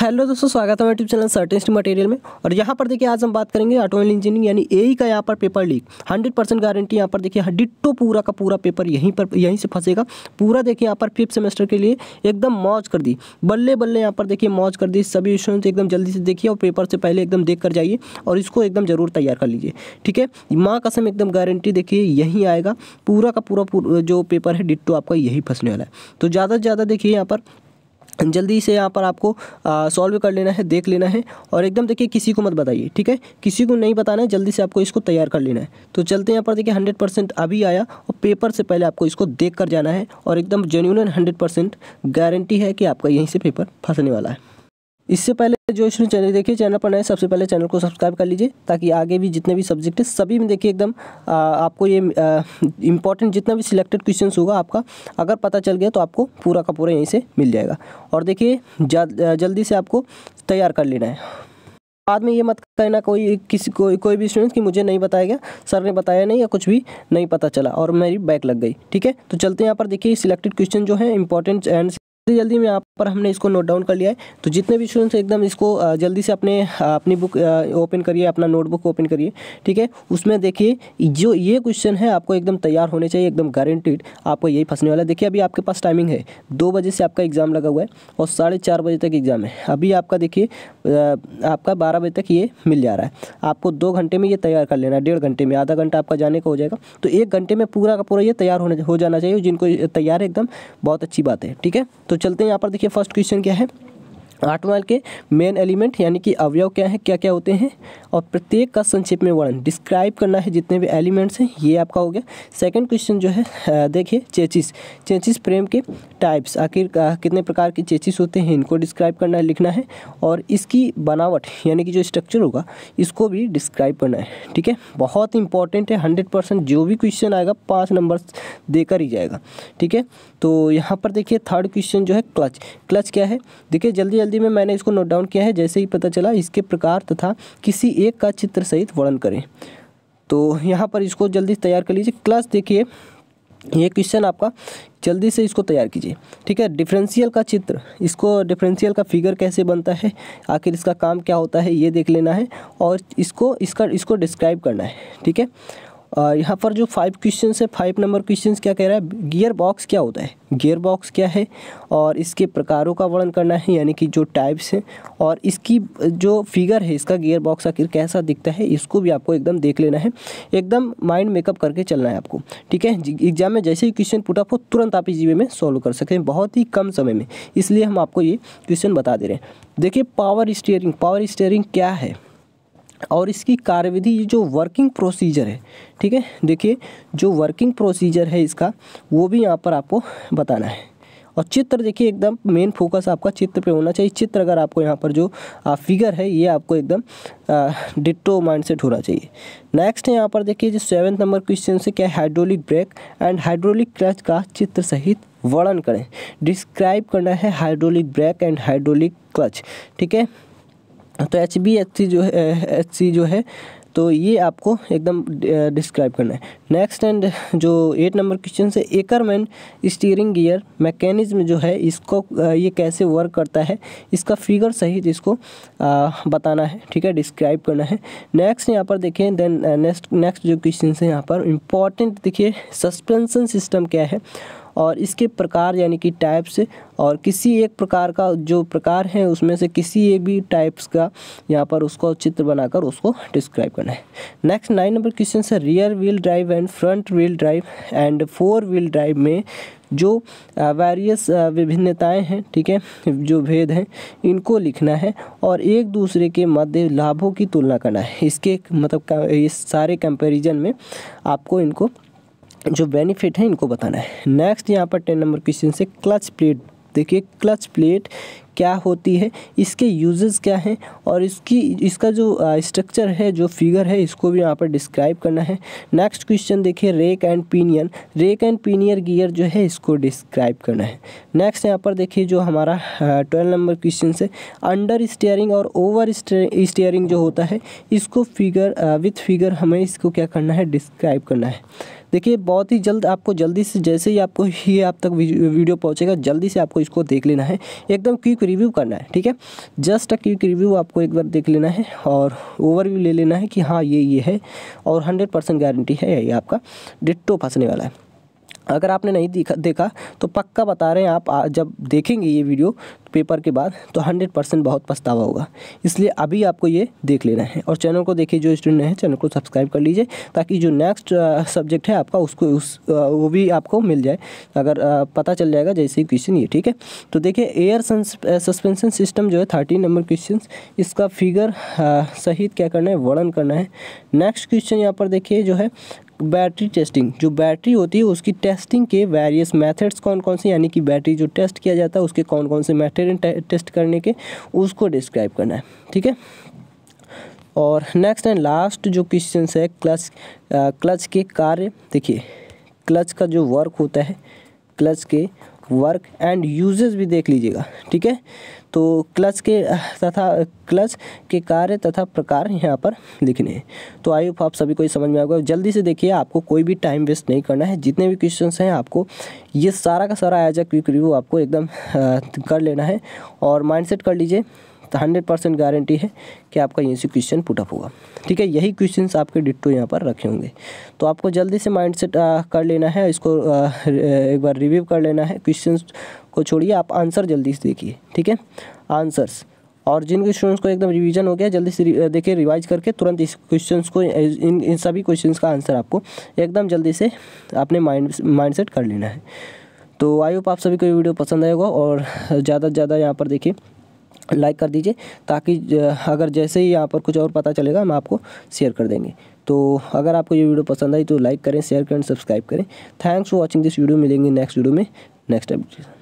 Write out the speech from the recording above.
hello दोस्तों स्वागत है यूट्यूब चैनल सर्टेस्ट मटेरियल में और यहाँ पर देखिए आज हम बात करेंगे ऑटोमोबाइल इंजीनियरिंग यानी ए का यहाँ पर पेपर लीक 100 परसेंट गारंटी यहाँ पर देखिए डिट्टो पूरा का पूरा पेपर यहीं पर यहीं से फंसेगा पूरा देखिए यहाँ पर फिफ्थ सेमेस्टर के लिए एकदम मौज कर दी बल्ले बल्ले यहाँ पर देखिए मौज कर दी सभी स्टूडेंट एकदम जल्दी से देखिए और पेपर से पहले एकदम देख कर जाइए और इसको एकदम ज़रूर तैयार कर लीजिए ठीक है माँ कसम एकदम गारंटी देखिए यहीं आएगा पूरा का पूरा जो पेपर है डिट्टो आपका यही फंसने वाला है तो ज़्यादा से ज़्यादा देखिए यहाँ पर जल्दी से यहाँ पर आपको सॉल्व कर लेना है देख लेना है और एकदम देखिए किसी को मत बताइए ठीक है किसी को नहीं बताना है जल्दी से आपको इसको तैयार कर लेना है तो चलते यहाँ पर देखिए हंड्रेड परसेंट अभी आया और पेपर से पहले आपको इसको देख कर जाना है और एकदम जेन्यून हंड्रेड परसेंट गारंटी है कि आपका यहीं से पेपर फंसने वाला है इससे पहले जो इसमें चैनल देखिए चैनल पर नए सबसे पहले चैनल को सब्सक्राइब कर लीजिए ताकि आगे भी जितने भी सब्जेक्ट है सभी में देखिए एकदम आपको ये इंपॉर्टेंट जितना भी सिलेक्टेड क्वेश्चन होगा आपका अगर पता चल गया तो आपको पूरा का पूरा यहीं से मिल जाएगा और देखिए जल्दी से आपको तैयार कर लेना है बाद में ये मत कहना कोई किसी कोई कोई भी स्टूडेंट कि मुझे नहीं बताया गया सर ने बताया नहीं या कुछ भी नहीं पता चला और मेरी बैक लग गई ठीक है तो चलते हैं यहाँ पर देखिए सिलेक्टेड क्वेश्चन जो है इंपॉर्टेंट एंड जल्दी जल्दी में यहाँ पर हमने इसको नोट डाउन कर लिया है तो जितने भी स्टूडेंट्स एकदम इसको जल्दी से अपने अपनी बुक ओपन करिए अपना नोटबुक ओपन करिए ठीक है उसमें देखिए जो ये क्वेश्चन है आपको एकदम तैयार होने चाहिए एकदम गारंटीड आपको यही फंसने वाला है देखिए अभी आपके पास टाइमिंग है दो बजे से आपका एग्ज़ाम लगा हुआ है और साढ़े चार बजे तक एग्ज़ाम है अभी आपका देखिए आपका बारह बजे तक ये मिल जा रहा है आपको दो घंटे में ये तैयार कर लेना है डेढ़ घंटे में आधा घंटा आपका जाने का हो जाएगा तो एक घंटे में पूरा का पूरा ये तैयार होने हो जाना चाहिए जिनको तैयार है एकदम बहुत अच्छी बात है ठीक है तो तो चलते हैं यहाँ पर देखिए फर्स्ट क्वेश्चन क्या है आठ माइल के मेन एलिमेंट यानी कि अवयव क्या है क्या क्या होते हैं और प्रत्येक का संक्षेप में वर्णन डिस्क्राइब करना है जितने भी एलिमेंट्स हैं ये आपका हो गया सेकंड क्वेश्चन जो है देखिए चेचिस चेचिस प्रेम के टाइप्स आखिर कितने प्रकार के चेचिस होते हैं इनको डिस्क्राइब करना है लिखना है और इसकी बनावट यानी कि जो स्ट्रक्चर होगा इसको भी डिस्क्राइब करना है ठीक है बहुत इंपॉर्टेंट है हंड्रेड जो भी क्वेश्चन आएगा पाँच नंबर देकर ही जाएगा ठीक है तो यहाँ पर देखिए थर्ड क्वेश्चन जो है क्लच क्लच क्या है देखिए जल्दी जल्दी में मैंने इसको नोट डाउन किया है जैसे ही पता चला इसके प्रकार तथा किसी एक का चित्र सहित वर्णन करें तो यहाँ पर इसको जल्दी तैयार कर लीजिए क्लास देखिए ये क्वेश्चन आपका जल्दी से इसको तैयार कीजिए ठीक है डिफरेंशियल का चित्र इसको डिफरेंशियल का फिगर कैसे बनता है आखिर इसका काम क्या होता है ये देख लेना है और इसको इसका इसको डिस्क्राइब करना है ठीक है यहाँ पर जो फाइव क्वेश्चन है फाइव नंबर क्वेश्चन क्या कह रहा है गियर बॉक्स क्या होता है गियर बॉक्स क्या है और इसके प्रकारों का वर्णन करना है यानी कि जो टाइप्स हैं और इसकी जो फिगर है इसका गियर बॉक्स आखिर कैसा दिखता है इसको भी आपको एकदम देख लेना है एकदम माइंड मेकअप करके चलना है आपको ठीक है एग्जाम में जैसे ही क्वेश्चन पुटअप हो तुरंत आप इस जीवे में सॉल्व कर सकते हैं बहुत ही कम समय में इसलिए हम आपको ये क्वेश्चन बता दे रहे हैं देखिए पावर स्टीयरिंग पावर स्टीयरिंग क्या है और इसकी कार्यविधि जो वर्किंग प्रोसीजर है ठीक है देखिए जो वर्किंग प्रोसीजर है इसका वो भी यहाँ पर आपको बताना है और चित्र देखिए एकदम मेन फोकस आपका चित्र पे होना चाहिए चित्र अगर आपको यहाँ पर जो आ, फिगर है ये आपको एकदम डिट्टो माइंड सेट होना चाहिए नेक्स्ट है यहाँ पर देखिए जो सेवन्थ नंबर क्वेश्चन से क्या hydraulic brake and hydraulic clutch का चित्र सहित वर्णन करें डिस्क्राइब करना है hydraulic brake and hydraulic clutch ठीक है तो एच बी एच सी जो है एच सी जो है तो ये आपको एकदम डिस्क्राइब करना है नेक्स्ट एंड जो एट नंबर क्वेश्चन से एकरमैन स्टीयरिंग गियर मैकेनिज्म जो है इसको ये कैसे वर्क करता है इसका फिगर सहित इसको बताना है ठीक है डिस्क्राइब करना है नेक्स्ट यहाँ पर देखें देन नेक्स्ट नेक्स्ट जो क्वेश्चन है यहाँ पर इम्पॉर्टेंट देखिए सस्पेंसन सिस्टम क्या है और इसके प्रकार यानी कि टाइप्स और किसी एक प्रकार का जो प्रकार है उसमें से किसी एक भी टाइप्स का यहाँ पर उसको चित्र बनाकर उसको डिस्क्राइब करना है नेक्स्ट नाइन नंबर क्वेश्चन है rear wheel drive and front wheel drive and four wheel drive में जो वेरियस uh, uh, विभिन्नताएं हैं ठीक है जो भेद हैं इनको लिखना है और एक दूसरे के मध्य लाभों की तुलना करना है इसके मतलब इस सारे कंपेरिजन में आपको इनको जो बेनिफिट है इनको बताना है नेक्स्ट यहाँ पर टेन नंबर क्वेश्चन से क्लच प्लेट देखिए क्लच प्लेट क्या होती है इसके यूजेस क्या हैं और इसकी इसका जो स्ट्रक्चर है जो फिगर है इसको भी यहाँ पर डिस्क्राइब करना है नेक्स्ट क्वेश्चन देखिए rack and pinion rack and pinion gear जो है इसको डिस्क्राइब करना है नेक्स्ट यहाँ पर देखिए जो हमारा ट्वेल्व नंबर क्वेश्चन से अंडर स्टेयरिंग और ओवर स्टेयरिंग जो होता है इसको फिगर विथ फिगर हमें इसको क्या करना है डिस्क्राइब करना है देखिए बहुत ही जल्द आपको जल्दी से जैसे ही आपको ये आप तक वीडियो पहुंचेगा जल्दी से आपको इसको देख लेना है एकदम क्विक रिव्यू करना है ठीक है जस्ट अ क्विक रिव्यू आपको एक बार देख लेना है और ओवरव्यू ले लेना है कि हाँ ये ये है और हंड्रेड परसेंट गारंटी है ये आपका डिट्टो तो फंसने वाला है अगर आपने नहीं देखा देखा तो पक्का बता रहे हैं आप आ, जब देखेंगे ये वीडियो पेपर के बाद तो 100 परसेंट बहुत पछतावा होगा इसलिए अभी आपको ये देख लेना है और चैनल को देखिए जो स्टूडेंट हैं चैनल को सब्सक्राइब कर लीजिए ताकि जो नेक्स्ट सब्जेक्ट है आपका उसको उस वो भी आपको मिल जाए अगर आ, पता चल जाएगा जैसे क्वेश्चन ये ठीक है तो देखिए एयर सस्पेंशन सिस्टम जो है थर्टीन नंबर क्वेश्चन इसका फिगर सहित क्या करना है वर्णन करना है नेक्स्ट क्वेश्चन यहाँ पर देखिए जो है बैटरी टेस्टिंग जो बैटरी होती है उसकी टेस्टिंग के वेरियस मेथड्स कौन कौन से यानी कि बैटरी जो टेस्ट किया जाता है उसके कौन कौन से मैथड टेस्ट करने के उसको डिस्क्राइब करना है ठीक है और नेक्स्ट एंड लास्ट जो क्वेश्चन है क्लच क्लच के कार्य देखिए क्लच का जो वर्क होता है क्लच के वर्क एंड यूजेस भी देख लीजिएगा ठीक है तो क्लच के तथा क्लच के कार्य तथा प्रकार यहाँ पर लिखने हैं तो आई होप आप सभी को ये समझ में आएगा जल्दी से देखिए आपको कोई भी टाइम वेस्ट नहीं करना है जितने भी क्वेश्चन हैं आपको ये सारा का सारा एज अ क्विक रिव्यू आपको एकदम कर लेना है और माइंडसेट कर लीजिए तो हंड्रेड परसेंट गारंटी है कि आपका यहीं से क्वेश्चन पुटअप होगा ठीक है यही क्वेश्चन आपके डिट्टो यहाँ पर रखे होंगे तो आपको जल्दी से माइंड सेट कर लेना है इसको आ, एक बार रिव्यू कर लेना है क्वेश्चन को छोड़िए आप आंसर जल्दी से देखिए ठीक है आंसर्स और जिन स्टूडेंट्स को एकदम रिवीजन हो गया जल्दी से देखिए रिवाइज करके तुरंत इस क्वेश्चन को इन इन सभी क्वेश्चन का आंसर आपको एकदम जल्दी से अपने माइंड माइंड सेट कर लेना है तो आई होप आप सभी को ये वीडियो पसंद आएगा और ज़्यादा से ज़्यादा यहाँ पर देखिए लाइक कर दीजिए ताकि अगर जैसे ही यहाँ पर कुछ और पता चलेगा हम आपको शेयर कर देंगे तो अगर आपको ये वीडियो पसंद आई तो लाइक करें शेयर करें सब्सक्राइब करें thanks for watching this video मिलेंगे नेक्स्ट वीडियो में नेक्स्ट अपडेट